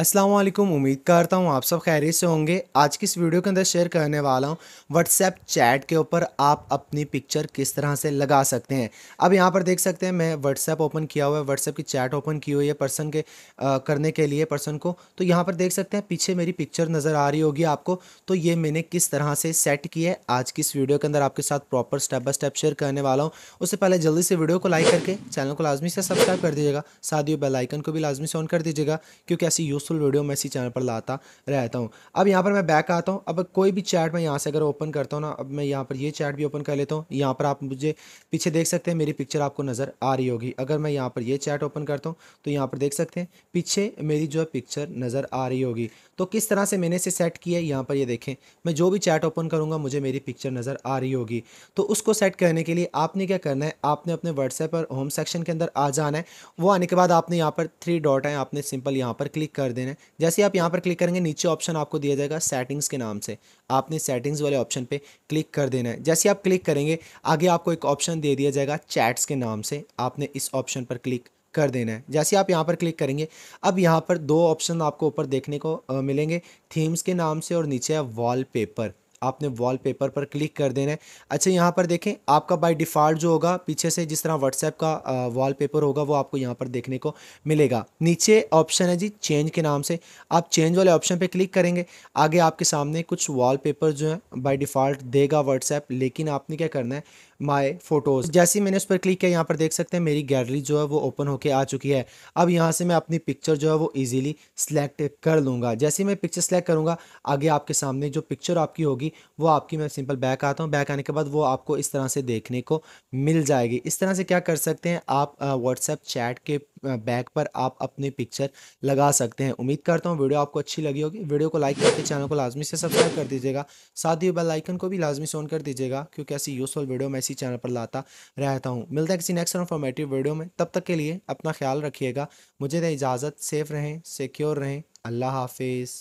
असलम उम्मीद करता हूँ आप सब खैरियत से होंगे आज की इस वीडियो के अंदर शेयर करने वाला हूँ व्हाट्सएप चैट के ऊपर आप अपनी पिक्चर किस तरह से लगा सकते हैं अब यहाँ पर देख सकते हैं मैं व्हाट्सएप ओपन किया हुआ है व्हाट्सएप की चैट ओपन की हुई है पर्सन के आ, करने के लिए पर्सन को तो यहाँ पर देख सकते हैं पीछे मेरी पिक्चर नज़र आ रही होगी आपको तो ये मैंने किस तरह से सेट की है आज की इस वीडियो के अंदर आपके साथ proper step by step share करने वाला हूँ उससे पहले जल्दी से वीडियो को लाइक करके चैनल को लाजमी से सब्सक्राइब कर दीजिएगा साथ ही बेलाइकन को भी लाजमी से ऑन कर दीजिएगा क्योंकि ऐसी यूज़ यूज़फुल वीडियो मैं इसी चैनल पर लाता रहता हूँ अब यहाँ पर मैं बैक आता हूँ अब कोई भी चैट मैं यहाँ से अगर ओपन करता हूँ ना अब मैं यहाँ पर ये चैट भी ओपन कर लेता हूँ यहाँ पर आप मुझे पीछे देख सकते हैं मेरी पिक्चर आपको नज़र आ रही होगी अगर मैं यहाँ पर ये चैट ओपन करता हूँ तो यहाँ पर देख सकते हैं पीछे मेरी जो है पिक्चर नज़र आ रही होगी तो किस तरह से मैंने इसे सेट किया है यहाँ पर ये देखें मैं जो भी चैट ओपन करूँगा मुझे मेरी पिक्चर नज़र आ रही होगी तो उसको सेट करने के लिए आपने क्या करना है आपने अपने व्हाट्सएप पर होम सेक्शन के अंदर आ जाना है वो आने के बाद आपने यहाँ पर थ्री डॉट है आपने सिंपल यहाँ पर क्लिक कर देना देना है जैसे आप यहाँ पर क्लिक करेंगे नीचे ऑप्शन आपको दिया जाएगा सेटिंग्स के नाम से आपने सेटिंग्स वाले ऑप्शन पे क्लिक कर देना है जैसे आप क्लिक करेंगे आगे आपको एक ऑप्शन दे दिया जाएगा चैट्स के नाम से आपने इस ऑप्शन पर क्लिक कर देना है जैसे आप यहाँ पर क्लिक करेंगे अब यहाँ पर दो ऑप्शन आपको ऊपर देखने को मिलेंगे थीम्स के नाम से और नीचे है वॉलपेपर आपने वॉलपेपर पर क्लिक कर देना है अच्छा यहाँ पर देखें आपका बाय डिफ़ॉल्ट जो होगा पीछे से जिस तरह व्हाट्सएप का वॉलपेपर होगा वो आपको यहाँ पर देखने को मिलेगा नीचे ऑप्शन है जी चेंज के नाम से आप चेंज वाले ऑप्शन पर क्लिक करेंगे आगे आपके सामने कुछ पेपर जो है बाई डिफ़ॉल्ट देगा व्हाट्सएप लेकिन आपने क्या करना है माय फ़ोटोज़ जैसे ही मैंने उस पर क्लिक किया यहाँ पर देख सकते हैं मेरी गैलरी जो है वो ओपन होके आ चुकी है अब यहाँ से मैं अपनी पिक्चर जो है वो इजीली सिलेक्ट कर लूँगा जैसे ही मैं पिक्चर सेलेक्ट करूँगा आगे आपके सामने जो पिक्चर आपकी होगी जाएगी वो आपकी मैं सिंपल बैक आता हूँ बैक आने के बाद वो आपको इस तरह से देखने को मिल जाएगी इस तरह से क्या कर सकते हैं आप व्हाट्सएप चैट के बैक पर आप अपने पिक्चर लगा सकते हैं उम्मीद करता हूँ वीडियो आपको अच्छी लगी होगी वीडियो को लाइक करके चैनल को लाजमी से सब्सक्राइब कर दीजिएगा साथ ही बेल आइकन को भी लाजमी से ऑन कर दीजिएगा क्योंकि ऐसी यूज़फुल वीडियो मैं इसी चैनल पर लाता रहता हूँ मिलता है किसी नेक्स्ट इन्फॉर्मेटिव वीडियो में तब तक के लिए अपना ख्याल रखिएगा मुझे दें इजाज़त सेफ़ रहें सिक्योर रहें अल्लाह हाफिज़